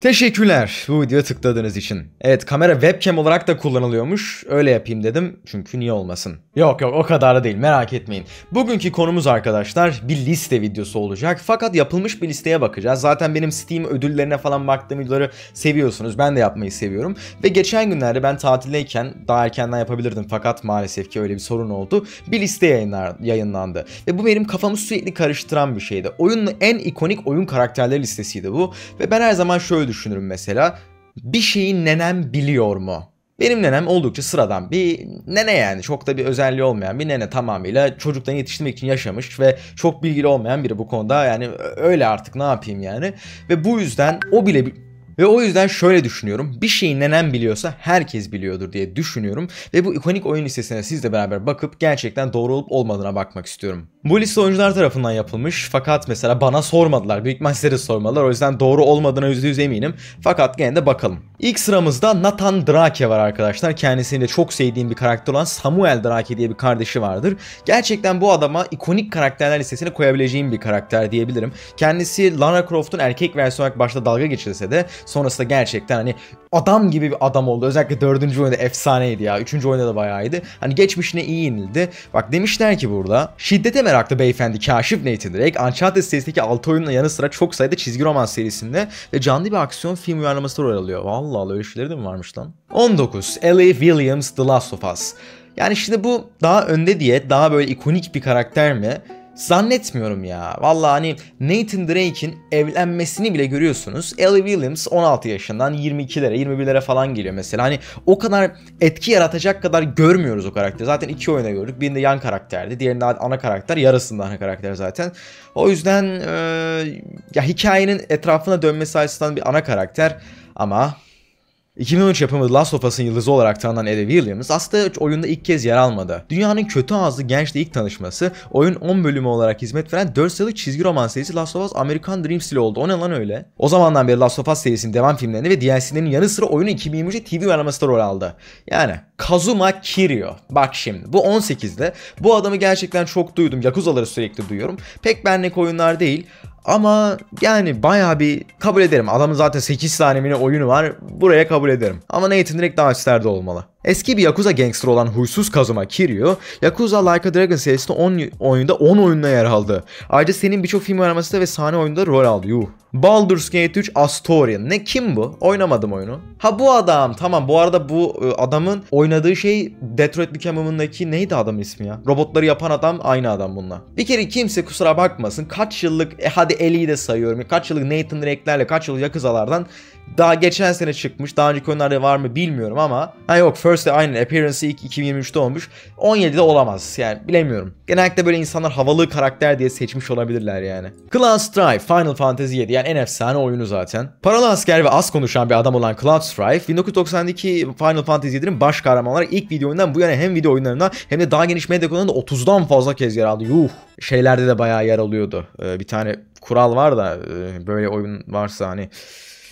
Teşekkürler bu videoya tıkladığınız için. Evet kamera webcam olarak da kullanılıyormuş. Öyle yapayım dedim çünkü niye olmasın. Yok yok o kadar da değil merak etmeyin. Bugünkü konumuz arkadaşlar bir liste videosu olacak. Fakat yapılmış bir listeye bakacağız. Zaten benim Steam ödüllerine falan baktığım videoları seviyorsunuz. Ben de yapmayı seviyorum. Ve geçen günlerde ben tatildeyken daha erkenden yapabilirdim. Fakat maalesef ki öyle bir sorun oldu. Bir liste yayınlar, yayınlandı. Ve bu benim kafamı sürekli karıştıran bir şeydi. Oyunun en ikonik oyun karakterleri listesiydi bu. Ve ben her zaman şöyle şöyle düşünürüm mesela. Bir şeyi nenem biliyor mu? Benim nenem oldukça sıradan bir nene yani çok da bir özelliği olmayan bir nene tamamıyla çocuklarını yetiştirmek için yaşamış ve çok bilgili olmayan biri bu konuda yani öyle artık ne yapayım yani. Ve bu yüzden o bile ve o yüzden şöyle düşünüyorum. Bir şeyi neden biliyorsa herkes biliyordur diye düşünüyorum. Ve bu ikonik oyun listesine sizle beraber bakıp gerçekten doğru olup olmadığına bakmak istiyorum. Bu liste oyuncular tarafından yapılmış fakat mesela bana sormadılar. Büyük maçları sormadılar. O yüzden doğru olmadığına %100 eminim. Fakat gene de bakalım. İlk sıramızda Nathan Drake var arkadaşlar. Kendisini de çok sevdiğim bir karakter olan Samuel Drake diye bir kardeşi vardır. Gerçekten bu adama ikonik karakterler listesine koyabileceğim bir karakter diyebilirim. Kendisi Lara Croft'un erkek versiyonu olarak başta dalga geçirse de Sonrasında gerçekten hani adam gibi bir adam oldu. Özellikle dördüncü oyunda efsaneydi ya. Üçüncü oyunda da bayağı iyiydi. Hani geçmişine iyi inildi. Bak demişler ki burada şiddete meraklı beyefendi Kaşif Nathan Drake Uncharted serisindeki 6 oyunun yanı sıra çok sayıda çizgi roman serisinde ve canlı bir aksiyon film uyarlaması rol alıyor. Valla Allah, öyle şeyleri de mi varmış lan? 19. Ellie Williams The Last of Us. Yani şimdi bu daha önde diye daha böyle ikonik bir karakter mi? Zannetmiyorum ya. vallahi hani Nathan Drake'in evlenmesini bile görüyorsunuz. Ellie Williams 16 yaşından 22'lere 21'lere falan geliyor mesela. Hani o kadar etki yaratacak kadar görmüyoruz o karakteri. Zaten iki oyuna gördük. Birinde yan karakterdi. Diğerinde ana karakter. Yarısında ana karakter zaten. O yüzden ee, ya hikayenin etrafına dönmesi açısından bir ana karakter. Ama 2013 yapımı Last of Us'ın yıldızı olarak tanınan Eddie Williams aslında oyunda ilk kez yer almadı. Dünyanın kötü ağızlı gençle ilk tanışması, oyun 10 bölümü olarak hizmet veren 4 yıllık çizgi roman serisi Last of Us American Dream stili oldu. O ne lan öyle? O zamandan beri Last of Us serisinin devam filmlerini ve DLC'lerin yanı sıra oyunu 2023'te TV uyarlamasında rol aldı. Yani Kazuma Kiryu. Bak şimdi bu 18'de. Bu adamı gerçekten çok duydum. Yakuzaları sürekli duyuyorum. Pek benlik oyunlar değil ama yani bayağı bir kabul ederim. Adamın zaten 8 tane mini oyunu var. Buraya kabul ederim. Ama Nathan direkt daha isterdi olmalı. Eski bir Yakuza gangster olan huysuz Kazuma Kiryu, Yakuza Like a Dragon serisinde 10 oyunda 10 oyunda yer aldı. Ayrıca senin birçok film oynamasında ve sahne oyunda rol aldı. Yuh. Baldur's Gate 3 Astoria. Ne kim bu? Oynamadım oyunu. Ha bu adam. Tamam bu arada bu e, adamın oynadığı şey Detroit Become Human'daki neydi adamın ismi ya? Robotları yapan adam aynı adam bununla. Bir kere kimse kusura bakmasın kaç yıllık e, hadi Ellie'yi de sayıyorum. Kaç yıllık Nathan Drake'lerle kaç yıllık Yakızalardan daha geçen sene çıkmış. Daha önceki oyunlarda var mı bilmiyorum ama. Ha yok First'te aynı appearance'ı ilk 2023'te olmuş. 17'de olamaz yani bilemiyorum. Genellikle böyle insanlar havalı karakter diye seçmiş olabilirler yani. Cloud Strife Final Fantasy 7 yani en efsane oyunu zaten. Paralı asker ve az konuşan bir adam olan Cloud Strife 1992 Final Fantasy 7'nin baş kahramanı olarak ilk video oyundan bu yana hem video oyunlarında hem de daha geniş medya konularında 30'dan fazla kez yer aldı. Yuh. Şeylerde de bayağı yer alıyordu. Ee, bir tane kural var da e, böyle oyun varsa hani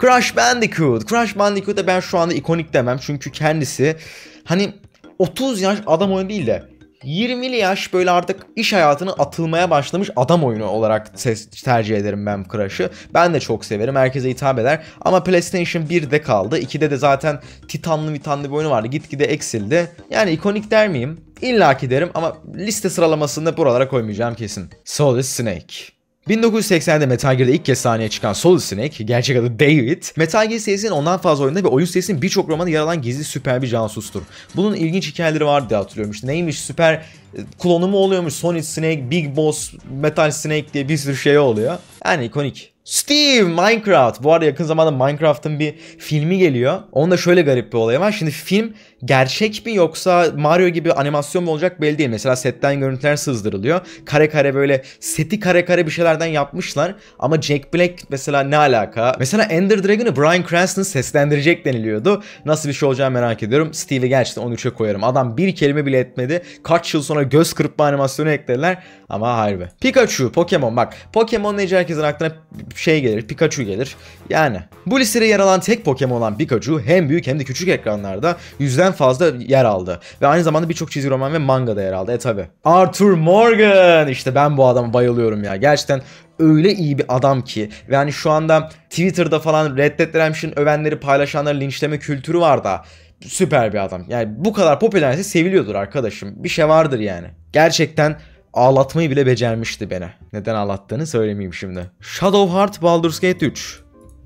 Crash Bandicoot. Crash Bandicoot'a ben şu anda ikonik demem. Çünkü kendisi hani 30 yaş adam oyunu değil de 20'li yaş böyle artık iş hayatına atılmaya başlamış adam oyunu olarak ses tercih ederim ben Crash'ı. Ben de çok severim. Herkese hitap eder. Ama PlayStation 1'de kaldı. 2'de de zaten titanlı mitanlı bir oyunu vardı. Gitgide eksildi. Yani ikonik der miyim? İlla ki derim ama liste sıralamasında buralara koymayacağım kesin. Solid Snake. 1980'de Metal Gear'da ilk kez sahneye çıkan Solid Snake, gerçek adı David, Metal Gear serisinin ondan fazla oyunda ve oyun serisinin birçok romanı yer alan gizli süper bir casustur. Bunun ilginç hikayeleri vardı diye hatırlıyorum. İşte neymiş süper e, klonu mu oluyormuş Solid Snake, Big Boss, Metal Snake diye bir sürü şey oluyor. Yani ikonik. Steve Minecraft. Bu arada yakın zamanda Minecraft'ın bir filmi geliyor. Onda şöyle garip bir olay var. Şimdi film gerçek mi yoksa Mario gibi animasyon mu olacak belli değil. Mesela setten görüntüler sızdırılıyor. Kare kare böyle seti kare kare bir şeylerden yapmışlar. Ama Jack Black mesela ne alaka? Mesela Ender Dragon'ı Brian Cranston seslendirecek deniliyordu. Nasıl bir şey olacağını merak ediyorum. Steve'i gerçekten 13'e koyarım. Adam bir kelime bile etmedi. Kaç yıl sonra göz kırpma animasyonu eklediler. Ama harbi. Pikachu, Pokemon bak. Pokemon neyince herkesin aklına şey gelir, Pikachu gelir. Yani bu listede yer alan tek Pokemon olan Pikachu hem büyük hem de küçük ekranlarda yüzden fazla yer aldı. Ve aynı zamanda birçok çizgi roman ve manga da yer aldı. E tabi. Arthur Morgan! İşte ben bu adama bayılıyorum ya. Gerçekten öyle iyi bir adam ki. Yani şu anda Twitter'da falan Red Dead Redemption övenleri paylaşanları linçleme kültürü var da süper bir adam. Yani bu kadar popülerse seviliyordur arkadaşım. Bir şey vardır yani. Gerçekten ağlatmayı bile becermişti beni. Neden ağlattığını söylemeyeyim şimdi. Shadow Heart Baldur's Gate 3.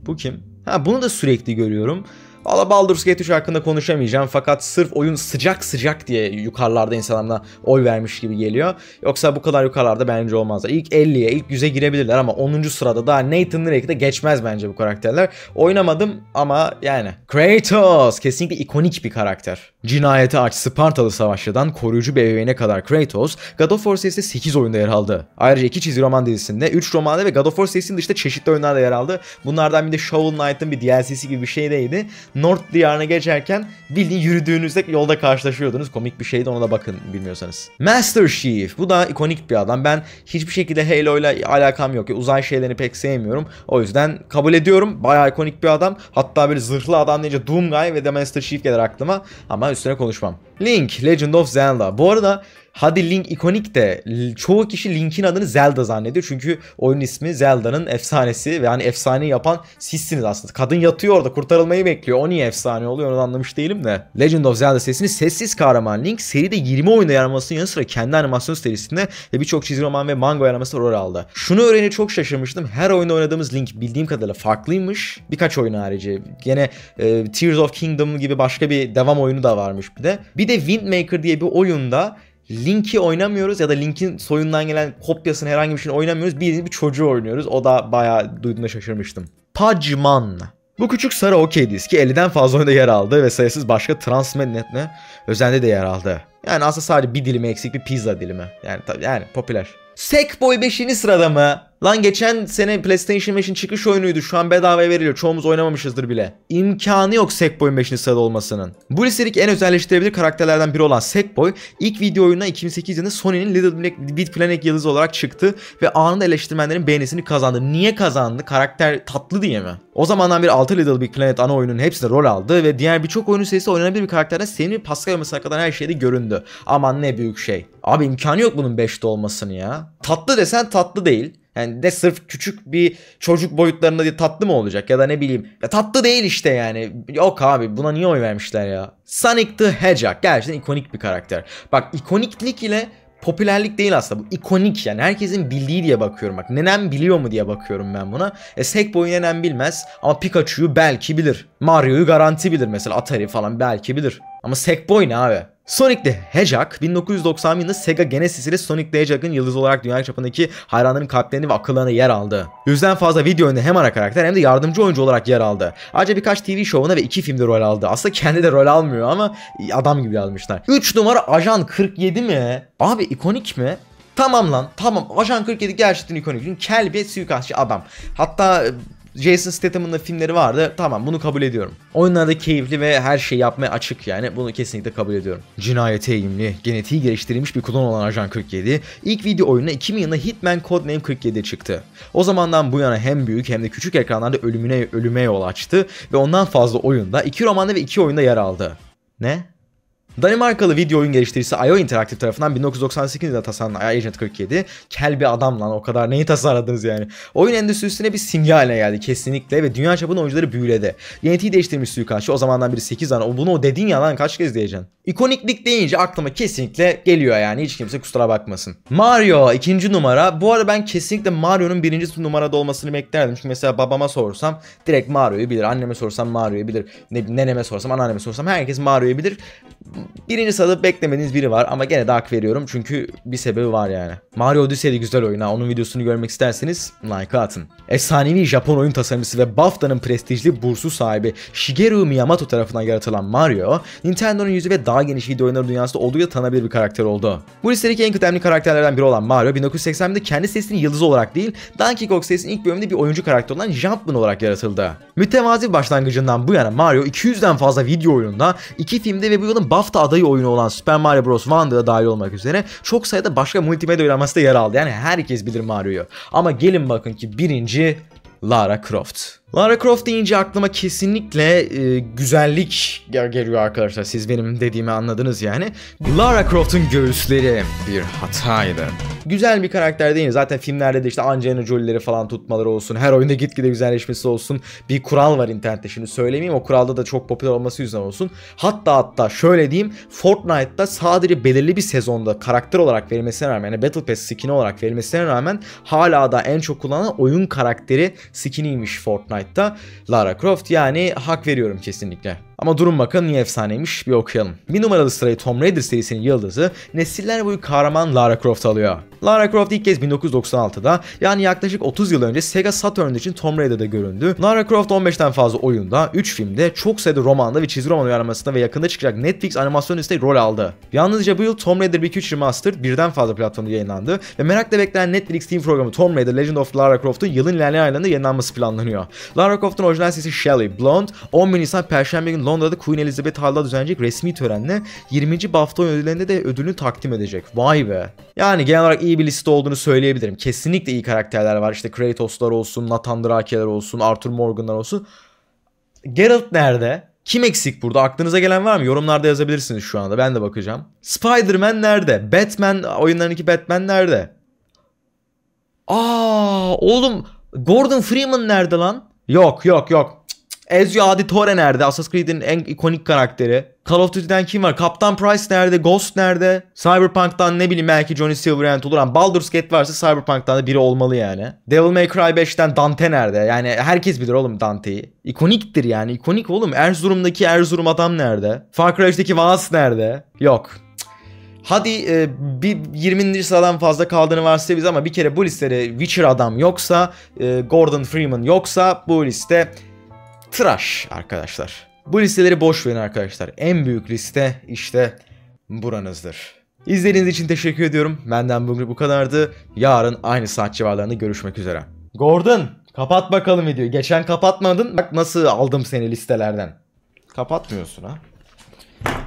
Bu kim? Ha bunu da sürekli görüyorum. Valla Baldur's Gate 3 hakkında konuşamayacağım fakat sırf oyun sıcak sıcak diye yukarılarda insanlarına oy vermiş gibi geliyor. Yoksa bu kadar yukarılarda bence olmazlar. İlk 50'ye, ilk 100'e girebilirler ama 10. sırada daha Nathan Drake'de geçmez bence bu karakterler. Oynamadım ama yani. Kratos kesinlikle ikonik bir karakter. Cinayete aç Spartalı savaşçıdan koruyucu bir evine kadar Kratos, God of War serisinde 8 oyunda yer aldı. Ayrıca 2 çizgi roman dizisinde, 3 romanda ve God of War serisinin dışında çeşitli oyunlarda yer aldı. Bunlardan bir de Shovel Knight'ın bir DLC'si gibi bir şeydeydi. North diyarına geçerken bildiğin yürüdüğünüzde yolda karşılaşıyordunuz. Komik bir şeydi ona da bakın bilmiyorsanız. Master Chief, bu da ikonik bir adam. Ben hiçbir şekilde Halo ile alakam yok. Uzay şeylerini pek sevmiyorum. O yüzden kabul ediyorum. Bayağı ikonik bir adam. Hatta böyle zırhlı adam deyince Doomguy ve The Master Chief gelir aklıma. Ama daha üstüne konuşmam. Link, Legend of Zelda. Bu arada hadi Link ikonik de çoğu kişi Link'in adını Zelda zannediyor. Çünkü oyun ismi Zelda'nın efsanesi ve yani efsane yapan sizsiniz aslında. Kadın yatıyor orada kurtarılmayı bekliyor. O niye efsane oluyor onu anlamış değilim de. Legend of Zelda serisinin sessiz kahraman Link seride 20 oyunda yer almasının yanı sıra kendi animasyon serisinde ve birçok çizgi roman ve manga oynaması rol aldı. Şunu öğrenip çok şaşırmıştım. Her oyunda oynadığımız Link bildiğim kadarıyla farklıymış. Birkaç oyun harici. Gene e, Tears of Kingdom gibi başka bir devam oyunu da varmış bir de. Bir de Windmaker diye bir oyunda Link'i oynamıyoruz ya da Link'in soyundan gelen kopyasını herhangi bir şey oynamıyoruz. Bildiğiniz bir çocuğu oynuyoruz. O da bayağı duyduğunda şaşırmıştım. Pacman. Bu küçük sarı okey diski 50'den fazla oyunda yer aldı ve sayısız başka transmednetne özende de yer aldı. Yani aslında sadece bir dilimi eksik bir pizza dilimi. Yani tabii yani popüler. Sackboy 5. sırada mı? Lan geçen sene PlayStation 5'in çıkış oyunuydu. Şu an bedava veriliyor. Çoğumuz oynamamışızdır bile. İmkanı yok Sackboy'un 5. sırada olmasının. Bu listedeki en özelleştirebilir karakterlerden biri olan Sackboy, ilk video oyununa 2008 yılında Sony'nin Little Big, Planet yıldızı olarak çıktı ve anında eleştirmenlerin beğenisini kazandı. Niye kazandı? Karakter tatlı diye mi? O zamandan beri 6 Little Big Planet ana oyunun hepsinde rol aldı ve diğer birçok oyunun serisi oynanabilir bir karakterden sevimli bir Pascal olmasına kadar her şeyde göründü. Aman ne büyük şey. Abi imkanı yok bunun 5'te olmasını ya. Tatlı desen tatlı değil. Yani de sırf küçük bir çocuk boyutlarında diye tatlı mı olacak ya da ne bileyim. Ya tatlı değil işte yani. Yok abi buna niye oy vermişler ya? Sonic the Hedgehog gerçekten ikonik bir karakter. Bak ikoniklik ile popülerlik değil aslında bu ikonik yani herkesin bildiği diye bakıyorum bak nenem biliyor mu diye bakıyorum ben buna e boyu nenem bilmez ama Pikachu'yu belki bilir Mario'yu garanti bilir mesela Atari falan belki bilir ama Sackboy ne abi Sonic the Hedgehog 1990 yılında Sega Genesis ile Sonic the Hedgehog'ın yıldız olarak dünya çapındaki hayranların kalplerini ve akıllarını yer aldı. Yüzden fazla video oyunda hem ana karakter hem de yardımcı oyuncu olarak yer aldı. Ayrıca birkaç TV şovuna ve iki filmde rol aldı. Aslında kendi de rol almıyor ama adam gibi yazmışlar. 3 numara Ajan 47 mi? Abi ikonik mi? Tamam lan tamam Ajan 47 gerçekten ikonik. Çünkü kel bir suikastçı adam. Hatta Jason Statham'ın da filmleri vardı. Tamam bunu kabul ediyorum. Oyunlarda keyifli ve her şeyi yapmaya açık yani. Bunu kesinlikle kabul ediyorum. Cinayete eğimli, genetiği geliştirilmiş bir klon olan Ajan 47 ilk video oyununa 2000 yılında Hitman Codename 47 çıktı. O zamandan bu yana hem büyük hem de küçük ekranlarda ölümüne ölüme yol açtı ve ondan fazla oyunda, iki romanda ve iki oyunda yer aldı. Ne? Danimarkalı video oyun geliştiricisi IO Interactive tarafından 1998 yılında tasarlanan Agent 47 kel bir adam lan o kadar neyi tasarladınız yani. Oyun endüstrisine bir simge haline geldi kesinlikle ve dünya çapında oyuncuları büyüledi. Yönetiyi değiştirmiş suikastçı o zamandan beri 8 tane bunu o dedin ya lan kaç kez diyeceksin. İkoniklik deyince aklıma kesinlikle geliyor yani hiç kimse kusura bakmasın. Mario ikinci numara. Bu arada ben kesinlikle Mario'nun birinci numarada olmasını beklerdim. Çünkü mesela babama sorsam direkt Mario'yu bilir. Anneme sorsam Mario'yu bilir. Ne, neneme sorsam anneanneme sorsam herkes Mario'yu bilir. Birinci sırada beklemediğiniz biri var ama gene de veriyorum çünkü bir sebebi var yani. Mario Odyssey'de güzel oyun ha onun videosunu görmek isterseniz like atın. Efsanevi Japon oyun tasarımcısı ve BAFTA'nın prestijli bursu sahibi Shigeru Miyamoto tarafından yaratılan Mario, Nintendo'nun yüzü ve daha geniş video oyunları dünyasında oldukça tanınabilir bir karakter oldu. Bu listedeki en kıdemli karakterlerden biri olan Mario, 1980'de kendi sesinin yıldızı olarak değil, Donkey Kong sesinin ilk bölümünde bir oyuncu karakteri olan Jumpman olarak yaratıldı. Mütevazi başlangıcından bu yana Mario 200'den fazla video oyununda, iki filmde ve bu yılın ve BAFTA adayı oyunu olan Super Mario Bros. Wonder'a dahil olmak üzere çok sayıda başka multimedya uygulaması da yer aldı. Yani herkes bilir Mario'yu. Ama gelin bakın ki birinci Lara Croft. Lara Croft deyince aklıma kesinlikle e, güzellik geliyor arkadaşlar. Siz benim dediğimi anladınız yani. Lara Croft'un göğüsleri bir hataydı. Güzel bir karakter değil Zaten filmlerde de işte Angelina Jolie'leri falan tutmaları olsun. Her oyunda gitgide güzelleşmesi olsun. Bir kural var internette şimdi söylemeyeyim. O kuralda da çok popüler olması yüzden olsun. Hatta hatta şöyle diyeyim. Fortnite'da sadece belirli bir sezonda karakter olarak verilmesine rağmen yani Battle Pass skin'i olarak verilmesine rağmen hala da en çok kullanılan oyun karakteri skin'iymiş Fortnite'da. Lara Croft yani hak veriyorum kesinlikle. Ama durun bakın niye efsaneymiş bir okuyalım. Bir numaralı sırayı Tom Raider serisinin yıldızı nesiller boyu kahraman Lara Croft alıyor. Lara Croft ilk kez 1996'da yani yaklaşık 30 yıl önce Sega Saturn için Tomb Raider'da göründü. Lara Croft 15'ten fazla oyunda, 3 filmde, çok sayıda romanda ve çizgi roman uyarlamasında ve yakında çıkacak Netflix animasyon listede rol aldı. Yalnızca bu yıl Tomb Raider 1-2-3 Remastered birden fazla platformda yayınlandı ve merakla beklenen Netflix TV programı Tomb Raider Legend of Lara Croft'un yılın ilerleyen aylarında yayınlanması planlanıyor. Lara Croft'un orijinal sesi Shelley Blonde, 10 Nisan Perşembe günü Londra'da Queen Elizabeth Hall'da düzenlenecek resmi törenle 20. BAFTA ödüllerinde de ödülünü takdim edecek. Vay be. Yani genel olarak iyi bir liste olduğunu söyleyebilirim. Kesinlikle iyi karakterler var. İşte Kratos'lar olsun, Nathan Drake'ler olsun, Arthur Morgan'lar olsun. Geralt nerede? Kim eksik burada? Aklınıza gelen var mı? Yorumlarda yazabilirsiniz şu anda. Ben de bakacağım. Spider-Man nerede? Batman oyunlarındaki Batman nerede? Aa oğlum Gordon Freeman nerede lan? Yok yok yok. Ezio Auditore nerede? Assassin's Creed'in en ikonik karakteri. Call of Duty'den kim var? Captain Price nerede? Ghost nerede? Cyberpunk'tan ne bileyim belki Johnny Silverhand olur ama hani Baldur's Gate varsa Cyberpunk'tan da biri olmalı yani. Devil May Cry 5'ten Dante nerede? Yani herkes bilir oğlum Dante'yi. İkoniktir yani. ikonik oğlum. Erzurum'daki Erzurum adam nerede? Far Cry'deki 3'teki Vaas nerede? Yok. Hadi e, bir 20. sıradan fazla kaldığını varsayabiliriz ama bir kere bu listede Witcher adam yoksa, e, Gordon Freeman yoksa bu liste tıraş arkadaşlar. Bu listeleri boş verin arkadaşlar. En büyük liste işte buranızdır. İzlediğiniz için teşekkür ediyorum. Benden bugün bu kadardı. Yarın aynı saat civarlarında görüşmek üzere. Gordon kapat bakalım videoyu. Geçen kapatmadın. Bak nasıl aldım seni listelerden. Kapatmıyorsun ha.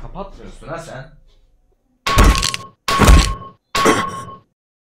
Kapatmıyorsun ha sen.